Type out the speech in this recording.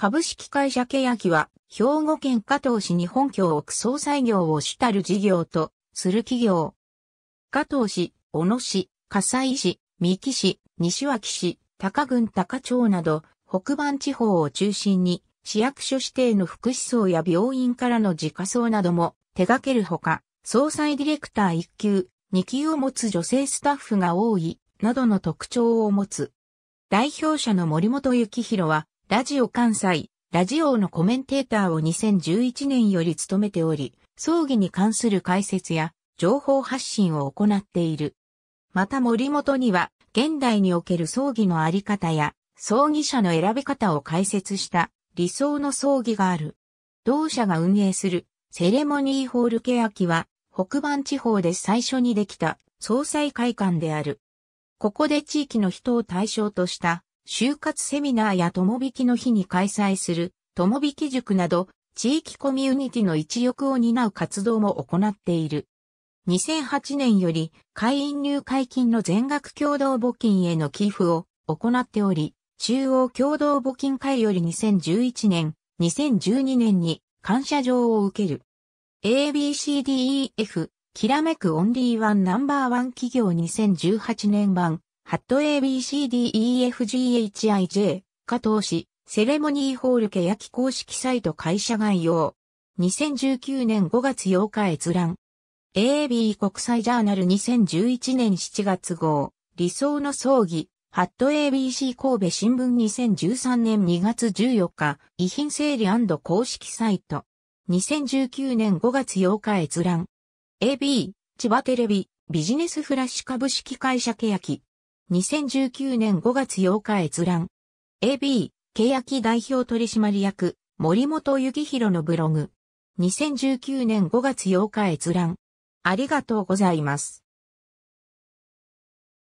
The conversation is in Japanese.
株式会社ケヤキは、兵庫県加藤市に本拠を置く総裁業を主たる事業と、する企業。加藤市、小野市、笠西市、三木市、西脇市、高郡高町など、北番地方を中心に、市役所指定の福祉層や病院からの自家層なども手掛けるほか、総裁ディレクター1級、2級を持つ女性スタッフが多い、などの特徴を持つ。代表者の森本幸宏は、ラジオ関西、ラジオのコメンテーターを2011年より務めており、葬儀に関する解説や情報発信を行っている。また森本には、現代における葬儀のあり方や、葬儀者の選び方を解説した理想の葬儀がある。同社が運営するセレモニーホールケアキは、北番地方で最初にできた総裁会館である。ここで地域の人を対象とした就活セミナーや友引きの日に開催する友引き塾など地域コミュニティの一翼を担う活動も行っている。2008年より会員入会金の全額共同募金への寄付を行っており、中央共同募金会より2011年、2012年に感謝状を受ける。ABCDEF、きらめくオンリーワンナンバーワン企業2018年版、ハット ABCDEFGHIJ、加藤氏、セレモニーホール欅公式サイト会社概要。2019年5月8日閲覧。AB 国際ジャーナル2011年7月号。理想の葬儀。ハット ABC 神戸新聞2013年2月14日。遺品整理公式サイト。2019年5月8日閲覧。AB、千葉テレビ、ビジネスフラッシュ株式会社欅。2019年5月8日閲覧。AB、欅代表取締役、森本幸宏のブログ。2019年5月8日閲覧。ありがとうございます。